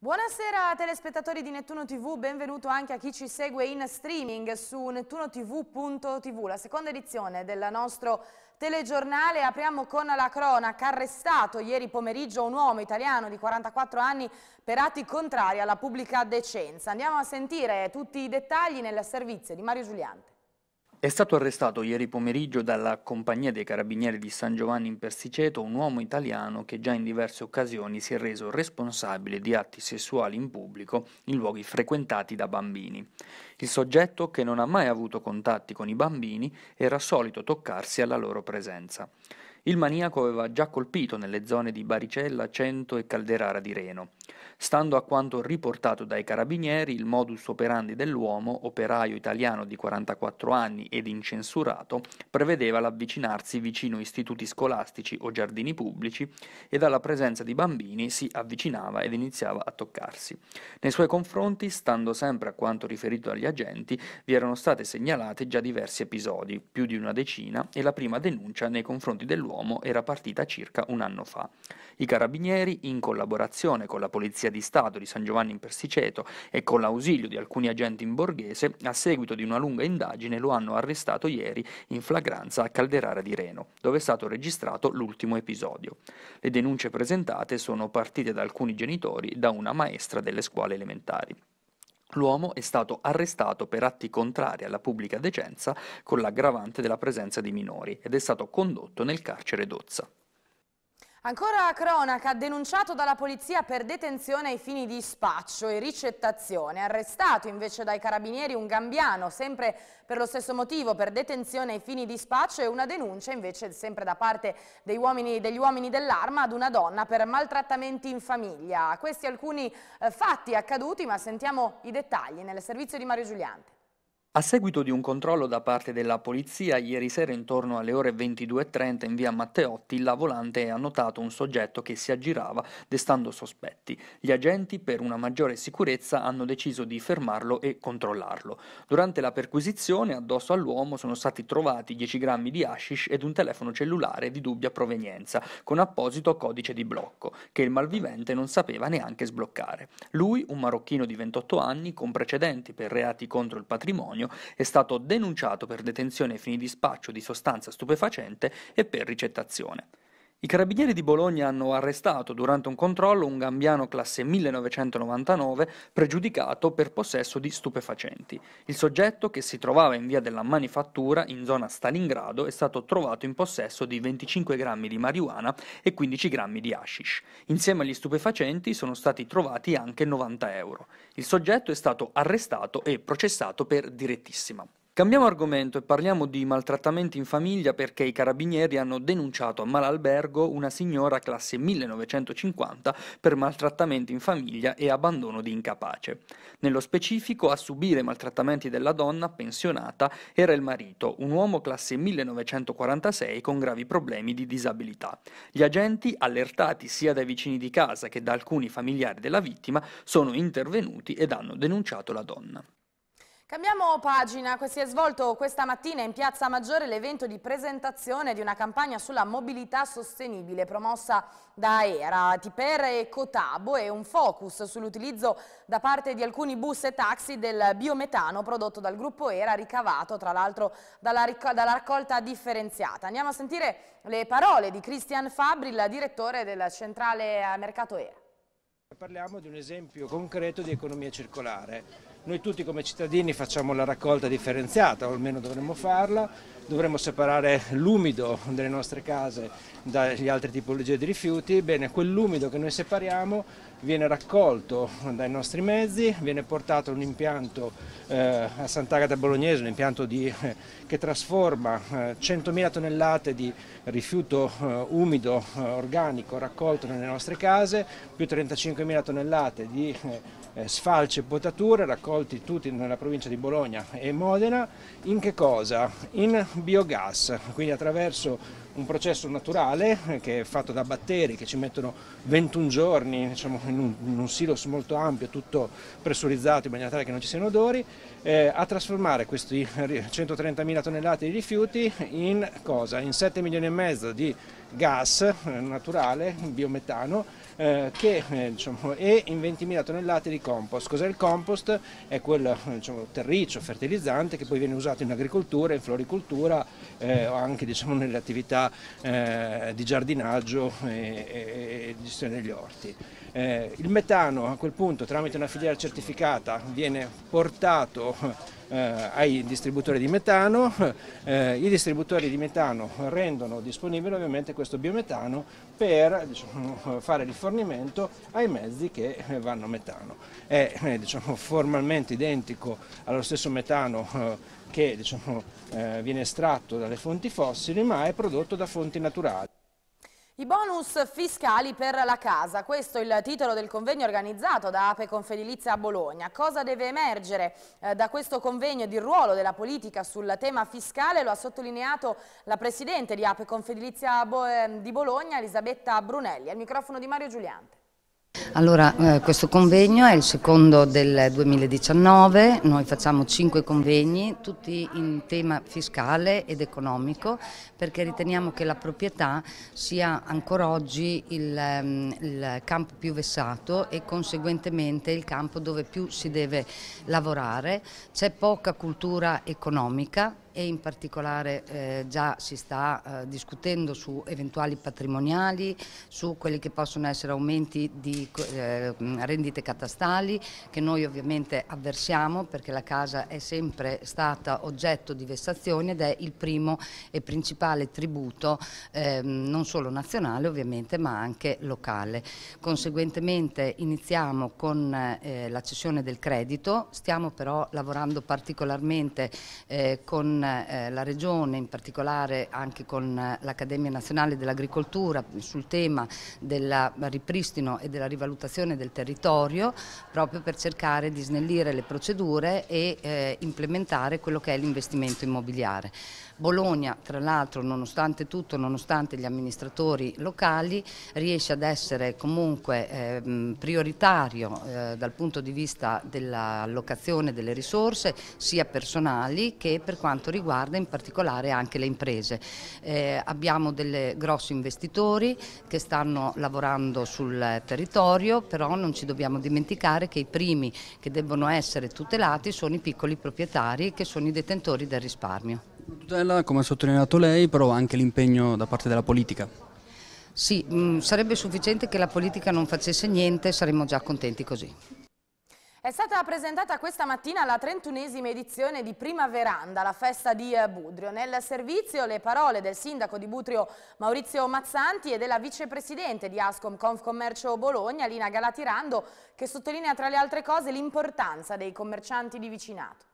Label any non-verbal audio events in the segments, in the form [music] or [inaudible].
Buonasera telespettatori di Nettuno TV, benvenuto anche a chi ci segue in streaming su nettunotv.tv, la seconda edizione del nostro telegiornale. Apriamo con la cronaca, arrestato ieri pomeriggio un uomo italiano di 44 anni per atti contrari alla pubblica decenza. Andiamo a sentire tutti i dettagli nel servizio di Mario Giuliante. È stato arrestato ieri pomeriggio dalla Compagnia dei Carabinieri di San Giovanni in Persiceto un uomo italiano che già in diverse occasioni si è reso responsabile di atti sessuali in pubblico in luoghi frequentati da bambini. Il soggetto, che non ha mai avuto contatti con i bambini, era solito toccarsi alla loro presenza. Il maniaco aveva già colpito nelle zone di Baricella, Cento e Calderara di Reno. Stando a quanto riportato dai carabinieri, il modus operandi dell'uomo, operaio italiano di 44 anni ed incensurato, prevedeva l'avvicinarsi vicino istituti scolastici o giardini pubblici e dalla presenza di bambini si avvicinava ed iniziava a toccarsi. Nei suoi confronti, stando sempre a quanto riferito dagli agenti, vi erano state segnalate già diversi episodi, più di una decina, e la prima denuncia nei confronti dell'uomo sull'uomo era partita circa un anno fa. I carabinieri, in collaborazione con la Polizia di Stato di San Giovanni in Persiceto e con l'ausilio di alcuni agenti in borghese, a seguito di una lunga indagine lo hanno arrestato ieri in flagranza a Calderara di Reno, dove è stato registrato l'ultimo episodio. Le denunce presentate sono partite da alcuni genitori e da una maestra delle scuole elementari. L'uomo è stato arrestato per atti contrari alla pubblica decenza con l'aggravante della presenza di minori ed è stato condotto nel carcere d'Ozza. Ancora cronaca, denunciato dalla polizia per detenzione ai fini di spaccio e ricettazione, arrestato invece dai carabinieri un gambiano, sempre per lo stesso motivo, per detenzione ai fini di spaccio e una denuncia invece sempre da parte uomini, degli uomini dell'arma ad una donna per maltrattamenti in famiglia. Questi alcuni eh, fatti accaduti, ma sentiamo i dettagli nel servizio di Mario Giuliante. A seguito di un controllo da parte della polizia, ieri sera intorno alle ore 22.30 in via Matteotti, la volante ha notato un soggetto che si aggirava, destando sospetti. Gli agenti, per una maggiore sicurezza, hanno deciso di fermarlo e controllarlo. Durante la perquisizione, addosso all'uomo sono stati trovati 10 grammi di hashish ed un telefono cellulare di dubbia provenienza, con apposito codice di blocco, che il malvivente non sapeva neanche sbloccare. Lui, un marocchino di 28 anni, con precedenti per reati contro il patrimonio, è stato denunciato per detenzione ai fini di spaccio di sostanza stupefacente e per ricettazione. I carabinieri di Bologna hanno arrestato durante un controllo un gambiano classe 1999 pregiudicato per possesso di stupefacenti. Il soggetto, che si trovava in via della manifattura in zona Stalingrado, è stato trovato in possesso di 25 grammi di marijuana e 15 grammi di hashish. Insieme agli stupefacenti sono stati trovati anche 90 euro. Il soggetto è stato arrestato e processato per direttissima. Cambiamo argomento e parliamo di maltrattamenti in famiglia perché i carabinieri hanno denunciato a Malalbergo una signora classe 1950 per maltrattamenti in famiglia e abbandono di incapace. Nello specifico a subire maltrattamenti della donna pensionata era il marito, un uomo classe 1946 con gravi problemi di disabilità. Gli agenti, allertati sia dai vicini di casa che da alcuni familiari della vittima, sono intervenuti ed hanno denunciato la donna. Cambiamo pagina, si è svolto questa mattina in Piazza Maggiore l'evento di presentazione di una campagna sulla mobilità sostenibile promossa da ERA, Tiper e Cotabo e un focus sull'utilizzo da parte di alcuni bus e taxi del biometano prodotto dal gruppo ERA ricavato tra l'altro dalla, dalla, raccolta differenziata. Andiamo a sentire le parole di Christian Fabri, il direttore della centrale eh, mercato ERA. Parliamo di un esempio concreto di economia circolare. Noi tutti come cittadini facciamo la raccolta differenziata, o almeno dovremmo farla, dovremmo separare l'umido delle nostre case dagli altri tipologie di rifiuti, bene, quell'umido che noi separiamo viene raccolto dai nostri mezzi, viene portato a un impianto eh, a Sant'Agata Bolognese, un impianto di, eh, che trasforma eh, 100.000 tonnellate di rifiuto eh, umido eh, organico raccolto nelle nostre case, più 35.000 tonnellate di eh, sfalce e potature raccolti tutti nella provincia di Bologna e Modena, in che cosa? In biogas, quindi attraverso un processo naturale che è fatto da batteri che ci mettono 21 giorni diciamo, in, un, in un silos molto ampio, tutto pressurizzato in maniera tale che non ci siano odori, eh, a trasformare questi 130.000 tonnellate di rifiuti in cosa? In 7 milioni e mezzo di gas eh, naturale, biometano, eh, che, eh, diciamo, e in 20.000 tonnellate di compost. Cos'è il compost? È quel eh, diciamo, terriccio fertilizzante che poi viene usato in agricoltura, in floricoltura, eh, anche diciamo, nelle attività eh, di giardinaggio e, e, e gestione degli orti. Eh, il metano a quel punto tramite una filiera certificata viene portato eh, ai distributori di metano, eh, i distributori di metano rendono disponibile ovviamente questo biometano per diciamo, fare rifornimento ai mezzi che vanno a metano. È eh, diciamo, formalmente identico allo stesso metano eh, che diciamo, eh, viene estratto dalle fonti fossili ma è prodotto da fonti naturali. I bonus fiscali per la casa, questo è il titolo del convegno organizzato da Ape Confedilizia a Bologna. Cosa deve emergere eh, da questo convegno di ruolo della politica sul tema fiscale? Lo ha sottolineato la Presidente di Ape Confedilizia ehm, di Bologna, Elisabetta Brunelli. Al microfono di Mario Giuliante. Allora, eh, questo convegno è il secondo del 2019, noi facciamo cinque convegni, tutti in tema fiscale ed economico, perché riteniamo che la proprietà sia ancora oggi il, ehm, il campo più vessato e conseguentemente il campo dove più si deve lavorare. C'è poca cultura economica e in particolare eh, già si sta eh, discutendo su eventuali patrimoniali, su quelli che possono essere aumenti di eh, rendite catastali che noi ovviamente avversiamo perché la casa è sempre stata oggetto di vessazioni ed è il primo e principale tributo eh, non solo nazionale ovviamente ma anche locale. Conseguentemente iniziamo con eh, la cessione del credito, stiamo però lavorando particolarmente eh, con eh, la Regione, in particolare anche con eh, l'Accademia Nazionale dell'Agricoltura sul tema del ripristino e della rivalutazione del territorio proprio per cercare di snellire le procedure e eh, implementare quello che è l'investimento immobiliare. Bologna, tra l'altro, nonostante tutto, nonostante gli amministratori locali, riesce ad essere comunque eh, prioritario eh, dal punto di vista dell'allocazione delle risorse, sia personali che per quanto riguarda in particolare anche le imprese. Eh, abbiamo dei grossi investitori che stanno lavorando sul territorio, però non ci dobbiamo dimenticare che i primi che debbono essere tutelati sono i piccoli proprietari che sono i detentori del risparmio tutela, come ha sottolineato lei, però anche l'impegno da parte della politica. Sì, mh, mm, sarebbe sufficiente che la politica non facesse niente, saremmo già contenti così. È stata presentata questa mattina la 31esima edizione di Prima Veranda, la festa di eh, Budrio. Nel servizio le parole del sindaco di Budrio Maurizio Mazzanti e della vicepresidente di Ascom Confcommercio Bologna, Lina Galatirando, che sottolinea tra le altre cose l'importanza dei commercianti di vicinato.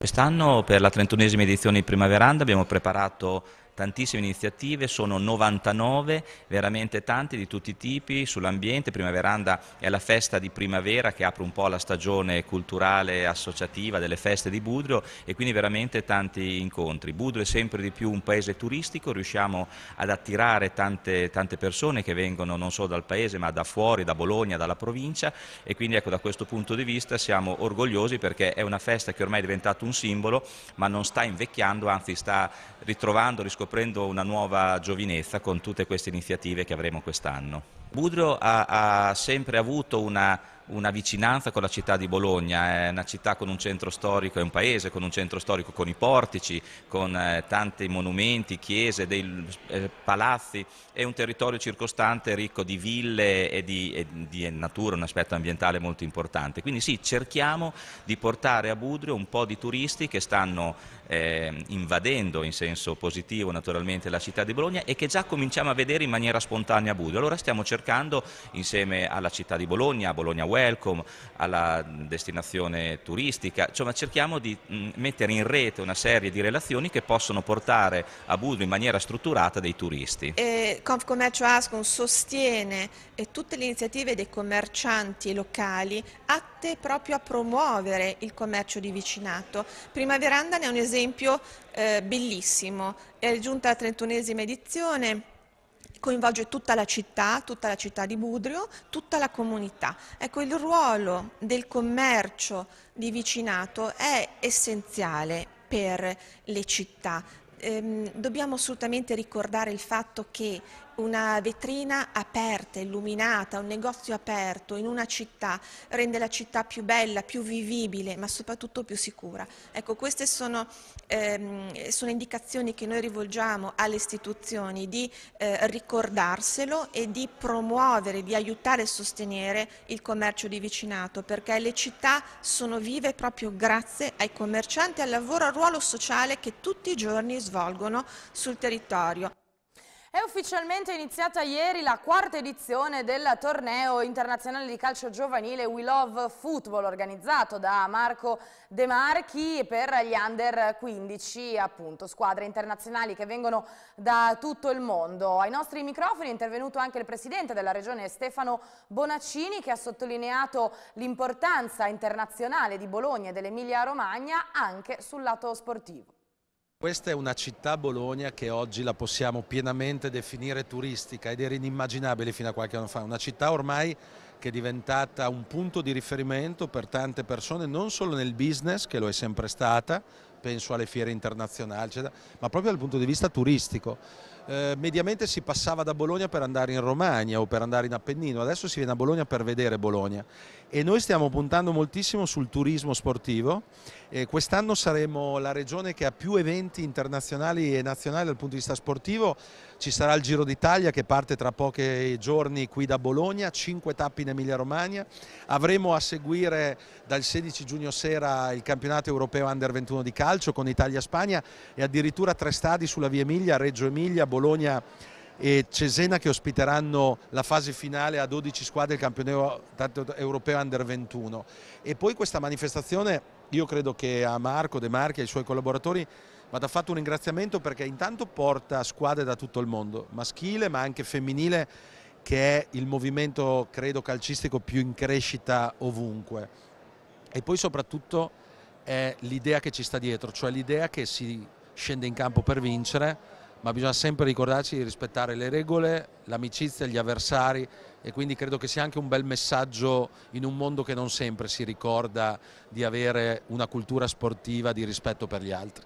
Quest'anno per la 31esima edizione di Prima Veranda abbiamo preparato tantissime iniziative, sono 99, veramente tante di tutti i tipi, sull'ambiente, Primaveranda è la festa di primavera che apre un po' la stagione culturale associativa delle feste di Budrio e quindi veramente tanti incontri. Budrio è sempre di più un paese turistico, riusciamo ad attirare tante, tante persone che vengono non solo dal paese ma da fuori, da Bologna, dalla provincia e quindi ecco, da questo punto di vista siamo orgogliosi perché è una festa che ormai è diventata un simbolo ma non sta invecchiando, anzi sta ritrovando, riscoprendo prendo una nuova giovinezza con tutte queste iniziative che avremo quest'anno. Budrio ha, ha sempre avuto una una vicinanza con la città di Bologna, è una città con un centro storico, è un paese con un centro storico con i portici, con eh, tanti monumenti, chiese, dei eh, palazzi, è un territorio circostante ricco di ville e di, e di natura, un aspetto ambientale molto importante. Quindi sì, cerchiamo di portare a Budrio un po' di turisti che stanno eh, invadendo in senso positivo naturalmente la città di Bologna e che già cominciamo a vedere in maniera spontanea a Budrio. Allora stiamo cercando insieme alla città di Bologna, a Bologna West, welcome, alla destinazione turistica, insomma cerchiamo di mm, mettere in rete una serie di relazioni che possono portare a Budrio in maniera strutturata dei turisti. E Confcommercio Ascon sostiene tutte le iniziative dei commercianti locali atte proprio a promuovere il commercio di vicinato. Prima è un esempio eh, bellissimo, è giunta la 31esima edizione coinvolge tutta la città, tutta la città di Budrio, tutta la comunità. Ecco, il ruolo del commercio di vicinato è essenziale per le città. Ehm, dobbiamo assolutamente ricordare il fatto che una vetrina aperta, illuminata, un negozio aperto in una città rende la città più bella, più vivibile, ma soprattutto più sicura. Ecco, queste sono, ehm, sono indicazioni che noi rivolgiamo alle istituzioni di eh, ricordarselo e di promuovere, di aiutare e sostenere il commercio di vicinato, perché le città sono vive proprio grazie ai commercianti, al lavoro, al ruolo sociale che tutti i giorni svolgono sul territorio. È ufficialmente iniziata ieri la quarta edizione del torneo internazionale di calcio giovanile We Love Football organizzato da Marco De Marchi per gli under 15, appunto, squadre internazionali che vengono da tutto il mondo. Ai nostri microfoni è intervenuto anche il presidente della regione Stefano Bonaccini che ha sottolineato l'importanza internazionale di Bologna e dell'Emilia Romagna anche sul lato sportivo. Questa è una città Bologna che oggi la possiamo pienamente definire turistica ed era inimmaginabile fino a qualche anno fa, una città ormai che è diventata un punto di riferimento per tante persone, non solo nel business, che lo è sempre stata, penso alle fiere internazionali, eccetera, ma proprio dal punto di vista turistico eh, mediamente si passava da Bologna per andare in Romagna o per andare in Appennino, adesso si viene a Bologna per vedere Bologna e noi stiamo puntando moltissimo sul turismo sportivo. Eh, Quest'anno saremo la regione che ha più eventi internazionali e nazionali dal punto di vista sportivo ci sarà il Giro d'Italia che parte tra pochi giorni qui da Bologna, 5 tappi in Emilia Romagna, avremo a seguire dal 16 giugno sera il campionato europeo Under 21 di calcio con Italia-Spagna e addirittura tre stadi sulla Via Emilia, Reggio Emilia, Bologna e Cesena che ospiteranno la fase finale a 12 squadre del campionato europeo Under 21 e poi questa manifestazione io credo che a Marco De Marchi e ai suoi collaboratori vada fatto un ringraziamento perché intanto porta squadre da tutto il mondo, maschile ma anche femminile che è il movimento credo calcistico più in crescita ovunque e poi soprattutto è l'idea che ci sta dietro, cioè l'idea che si scende in campo per vincere ma bisogna sempre ricordarci di rispettare le regole, l'amicizia, gli avversari e quindi credo che sia anche un bel messaggio in un mondo che non sempre si ricorda di avere una cultura sportiva di rispetto per gli altri.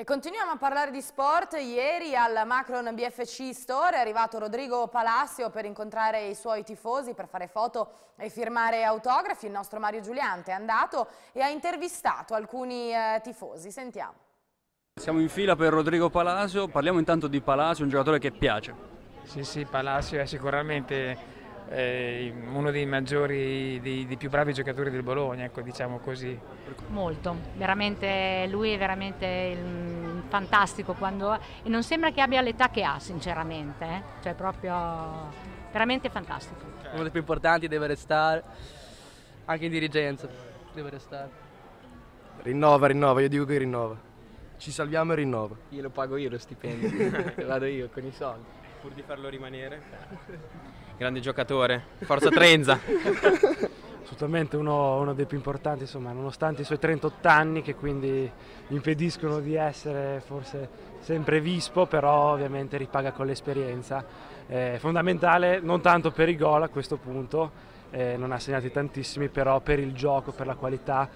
E continuiamo a parlare di sport. Ieri al Macron BFC Store è arrivato Rodrigo Palacio per incontrare i suoi tifosi, per fare foto e firmare autografi. Il nostro Mario Giuliante è andato e ha intervistato alcuni eh, tifosi. Sentiamo. Siamo in fila per Rodrigo Palacio. Parliamo intanto di Palacio, un giocatore che piace. Sì, sì, Palacio è sicuramente eh, uno dei maggiori, dei, dei, più bravi giocatori del Bologna, ecco, diciamo così. Molto, veramente, lui è veramente fantastico quando, e non sembra che abbia l'età che ha sinceramente, eh? cioè proprio veramente fantastico. Uno dei più importanti deve restare, anche in dirigenza deve restare. Rinnova, rinnova, io dico che rinnova. Ci salviamo e rinnova. Io lo pago io lo stipendio, [laughs] vado io con i soldi pur di farlo rimanere. Grande giocatore, forza Trenza. [laughs] Assolutamente uno, uno, dei più importanti, insomma, nonostante i suoi 38 anni che quindi impediscono di essere forse sempre vispo, però ovviamente ripaga con l'esperienza. È fondamentale non tanto per i gol a questo punto, eh, non ha segnati tantissimi, però per il gioco, per la qualità,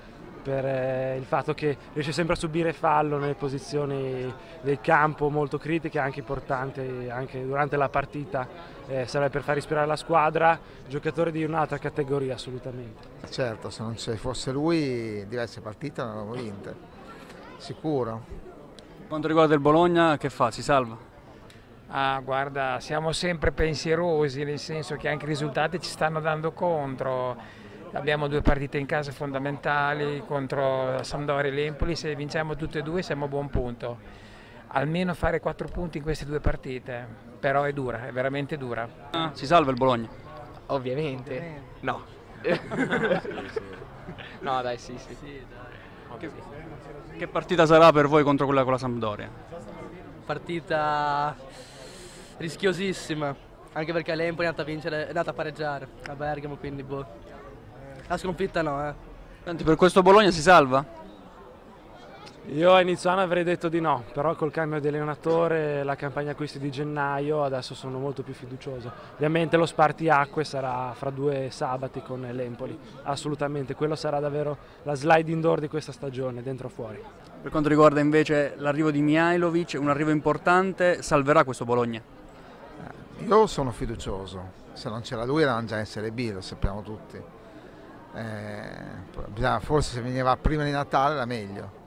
per eh, il fatto che riesce sempre a subire fallo nelle posizioni del campo molto critiche, anche importanti, anche durante la partita, eh, serve per far ispirare la squadra, giocatore di un'altra categoria assolutamente. Certo, se non ci fosse lui diverse partite non l'avremmo vinte, sicuro. Quanto riguarda il Bologna, che fa? Si salva? Ah, guarda, siamo sempre pensierosi, nel senso che anche i risultati ci stanno dando contro abbiamo due partite in casa fondamentali contro Sampdoria e l'Empoli, se vinciamo tutte e due siamo a buon punto. Almeno fare quattro punti in queste due partite, però è dura, è veramente dura. Si salva il Bologna? Ovviamente. Ovviamente. No. [laughs] no, dai, sì, sì. sì dai. Che, che partita sarà per voi contro quella con la Sampdoria? Partita rischiosissima, anche perché l'Empoli è andata a vincere, è andata a pareggiare a Bergamo, quindi boh la sconfitta no. Eh. Senti, per questo Bologna si salva? Io a inizio anno avrei detto di no, però col cambio di allenatore, la campagna acquisti di gennaio, adesso sono molto più fiducioso. Ovviamente lo spartiacque sarà fra due sabati con l'Empoli, assolutamente, quello sarà davvero la sliding door di questa stagione, dentro o fuori. Per quanto riguarda invece l'arrivo di Mihailovic, un arrivo importante, salverà questo Bologna? Eh, io sono fiducioso, se non c'era lui era già in Serie B, lo sappiamo tutti eh, forse se veniva prima di Natale era meglio.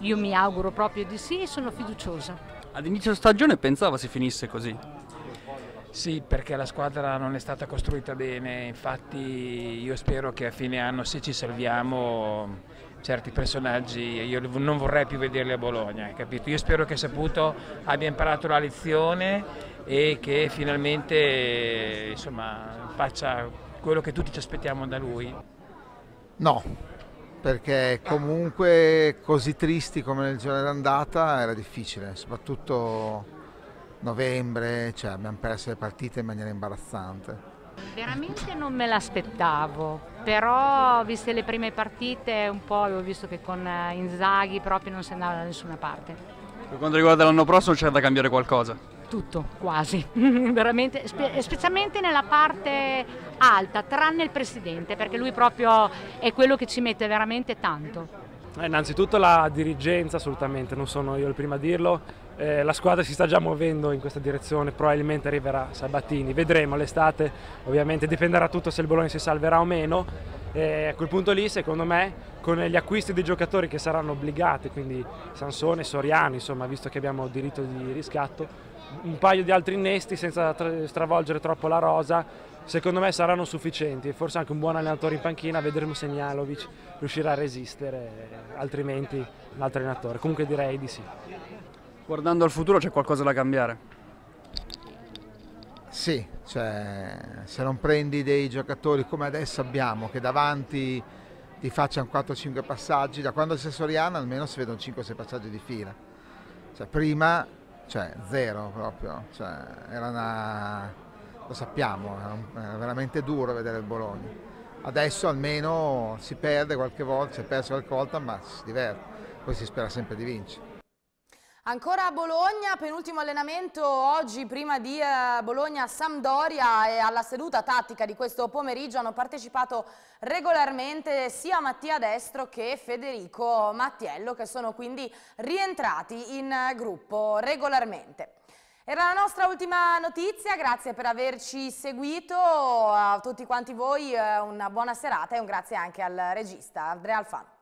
Io mi auguro proprio di sì e sono fiduciosa. All'inizio stagione pensava si finisse così. Sì, perché la squadra non è stata costruita bene, infatti io spero che a fine anno se ci salviamo certi personaggi, io non vorrei più vederli a Bologna, capito? Io spero che Saputo abbia imparato la lezione e che finalmente insomma, faccia quello che tutti ci aspettiamo da lui? No, perché comunque così tristi come nel giorno d'andata era difficile, soprattutto novembre, cioè abbiamo perso le partite in maniera imbarazzante. Veramente non me l'aspettavo, però viste le prime partite un po' avevo visto che con eh, Inzaghi proprio non si andava da nessuna parte. Per quanto riguarda l'anno prossimo c'è da cambiare qualcosa? tutto, quasi, [laughs] veramente, spe specialmente nella parte alta, tranne il presidente, perché lui proprio è quello che ci mette veramente tanto. Eh, innanzitutto la dirigenza assolutamente, non sono io il primo a dirlo, eh, la squadra si sta già muovendo in questa direzione, probabilmente arriverà Sabatini, vedremo l'estate, ovviamente dipenderà tutto se il Bologna si salverà o meno, eh, a quel punto lì secondo me con gli acquisti dei giocatori che saranno obbligati, quindi Sansone, Soriano, insomma visto che abbiamo diritto di riscatto, un paio di altri innesti senza stravolgere troppo la rosa, secondo me saranno sufficienti. Forse anche un buon allenatore in panchina, vedremo se Mialovic riuscirà a resistere, altrimenti un altro allenatore. Comunque direi di sì. Guardando al futuro c'è qualcosa da cambiare? Sì, cioè, se non prendi dei giocatori come adesso abbiamo, che davanti ti facciano 4-5 passaggi, da quando è Sessoriana almeno si vedono 5-6 passaggi di fila. Cioè, prima cioè zero proprio, cioè, era una, lo sappiamo, era, un, era, veramente duro vedere il Bologna. Adesso almeno si perde qualche volta, si è perso qualche volta, ma si diverte, poi si spera sempre di vincere. Ancora a Bologna, penultimo allenamento oggi prima di eh, Bologna-Sampdoria e alla seduta tattica di questo pomeriggio hanno partecipato regolarmente sia Mattia Destro che Federico Mattiello che sono quindi rientrati in gruppo regolarmente. Era la nostra ultima notizia, grazie per averci seguito, a tutti quanti voi eh, una buona serata e un grazie anche al regista Andrea Alfano.